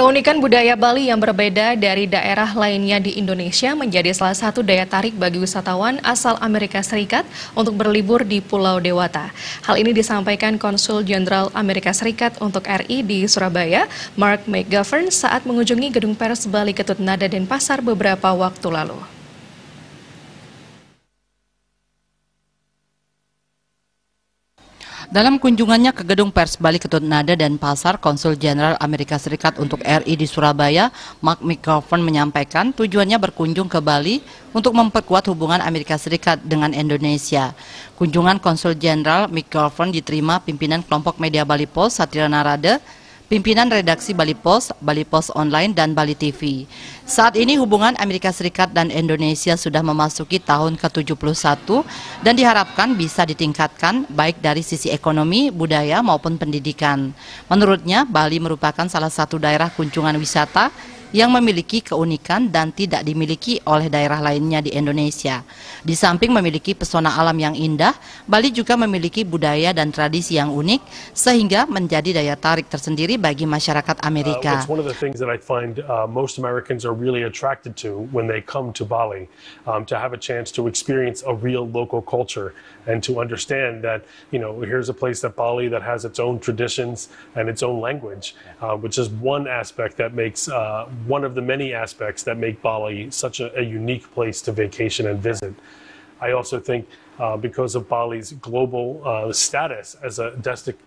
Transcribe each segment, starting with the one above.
Keunikan budaya Bali yang berbeda dari daerah lainnya di Indonesia menjadi salah satu daya tarik bagi wisatawan asal Amerika Serikat untuk berlibur di Pulau Dewata. Hal ini disampaikan Konsul Jenderal Amerika Serikat untuk RI di Surabaya, Mark McGovern, saat mengunjungi Gedung Pers Bali Ketut Nada Denpasar beberapa waktu lalu. Dalam kunjungannya ke gedung pers Bali Ketut Nada dan Pasar, Konsul Jenderal Amerika Serikat untuk RI di Surabaya, Mark McGovern menyampaikan tujuannya berkunjung ke Bali untuk memperkuat hubungan Amerika Serikat dengan Indonesia. Kunjungan Konsul Jenderal McGovern diterima pimpinan kelompok media Bali Post, Satira Narada, pimpinan redaksi Bali Post, Bali Post Online, dan Bali TV. Saat ini hubungan Amerika Serikat dan Indonesia sudah memasuki tahun ke-71 dan diharapkan bisa ditingkatkan baik dari sisi ekonomi, budaya maupun pendidikan. Menurutnya, Bali merupakan salah satu daerah kunjungan wisata yang memiliki keunikan dan tidak dimiliki oleh daerah lainnya di Indonesia. Di samping memiliki pesona alam yang indah, Bali juga memiliki budaya dan tradisi yang unik sehingga menjadi daya tarik tersendiri bagi masyarakat uh, Amerika. Uh, one of the things that I find uh, most Americans are really attracted to when they come to Bali, um, to have a chance to experience a real local culture and to understand that, you know, here's a place that Bali that has its own traditions and its own language, uh, which is one aspect that makes uh, one of the many aspects that make Bali such a, a unique place to vacation and visit. I also think uh, because of Bali's global uh, status as a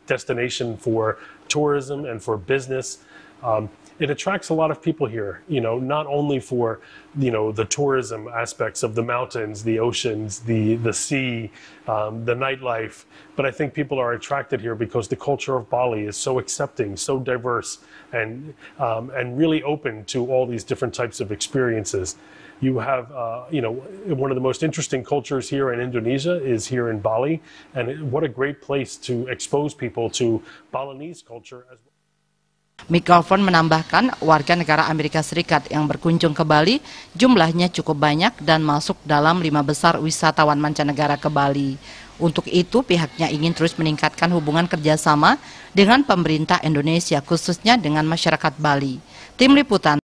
destination for tourism and for business, um, it attracts a lot of people here, you know, not only for, you know, the tourism aspects of the mountains, the oceans, the, the sea, um, the nightlife, but I think people are attracted here because the culture of Bali is so accepting, so diverse, and, um, and really open to all these different types of experiences. You have, uh, you know, one of the most interesting cultures here in Indonesia is here in Bali, and what a great place to expose people to Balinese culture as well. Mikrofon menambahkan warga negara Amerika Serikat yang berkunjung ke Bali jumlahnya cukup banyak dan masuk dalam lima besar wisatawan mancanegara ke Bali. Untuk itu pihaknya ingin terus meningkatkan hubungan kerjasama dengan pemerintah Indonesia khususnya dengan masyarakat Bali. Tim Liputan